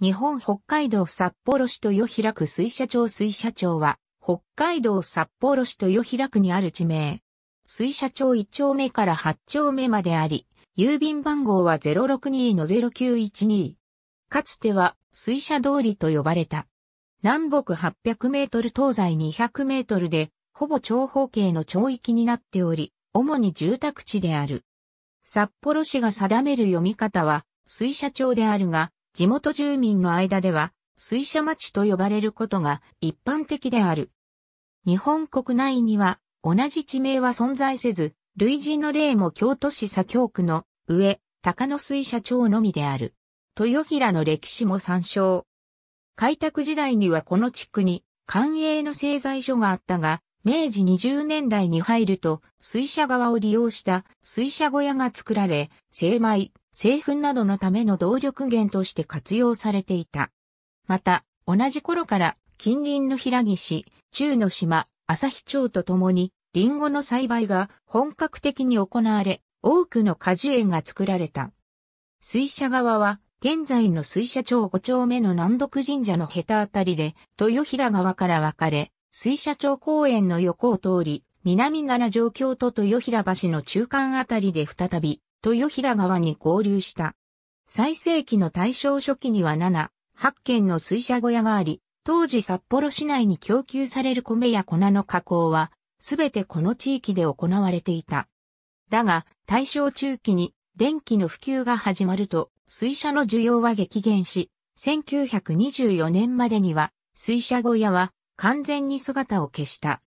日本北海道札幌市豊平区水社町水社町は、北海道札幌市豊平区にある地名。水社町1丁目から8丁目まであり、郵便番号は062-0912。かつては水車通りと呼ばれた。南北800メートル東西200メートルで、ほぼ長方形の町域になっており、主に住宅地である。札幌市が定める読み方は、水社町であるが、地元住民の間では、水車町と呼ばれることが一般的である。日本国内には同じ地名は存在せず、類似の例も京都市左京区の上、高野水社町のみである。豊平の歴史も参照。開拓時代にはこの地区に官営の製材所があったが、明治20年代に入ると水車側を利用した水車小屋が作られ、精米、製粉などのための動力源として活用されていた。また、同じ頃から近隣の平岸、中の島、日町とともに、リンゴの栽培が本格的に行われ、多くの果樹園が作られた。水車側は、現在の水車町5丁目の南徳神社のヘタあたりで、豊平川から分かれ、水車町公園の横を通り、南奈良上京と豊平橋の中間あたりで再び、豊平川に合流した。最盛期の大正初期には7、8軒の水車小屋があり、当時札幌市内に供給される米や粉の加工は、すべてこの地域で行われていた。だが、大正中期に電気の普及が始まると、水車の需要は激減し、1924年までには、水車小屋は完全に姿を消した。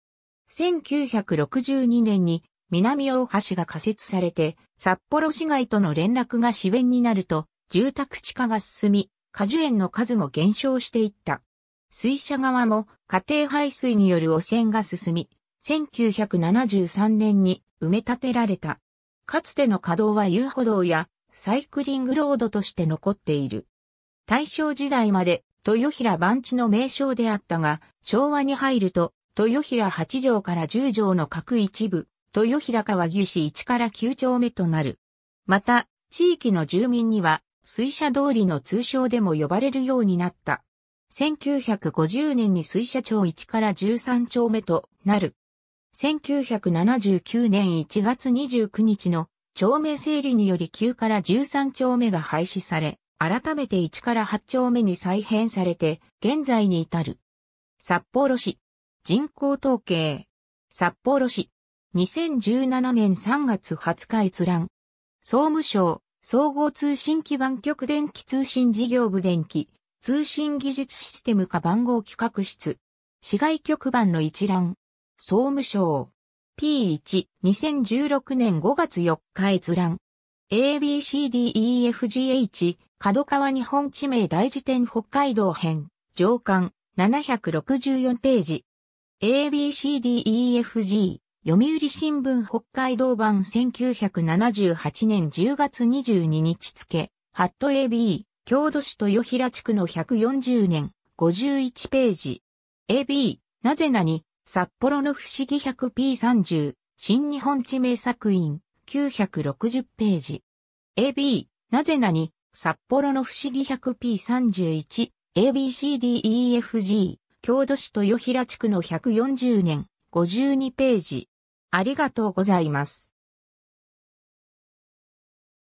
1962年に南大橋が仮設されて、札幌市街との連絡が自援になると、住宅地化が進み、果樹園の数も減少していった。水車側も家庭排水による汚染が進み、1973年に埋め立てられた。かつての稼働は遊歩道やサイクリングロードとして残っている。大正時代まで豊平番地の名称であったが、昭和に入ると豊平八条から十条の各一部、豊平川牛市1から9丁目となる。また、地域の住民には、水車通りの通称でも呼ばれるようになった。1950年に水車町1から13丁目となる。1979年1月29日の町名整理により9から13丁目が廃止され、改めて1から8丁目に再編されて、現在に至る。札幌市。人口統計。札幌市。2017年3月20日閲覧。総務省、総合通信基盤局電気通信事業部電気、通信技術システム化番号企画室。市外局番の一覧。総務省。P1、2016年5月4日閲覧。ABCDEFGH、角川日本地名大辞典北海道編、上巻、764ページ。ABCDEFG、読売新聞北海道版1978年10月22日付、ハット AB、郷土市豊平地区の140年、51ページ。AB、なぜなに、札幌の不思議 100P30、新日本地名作品、960ページ。AB、なぜなに、札幌の不思議 100P31、ABCDEFG、郷土市豊平地区の140年、52ページ。ありがとうございます。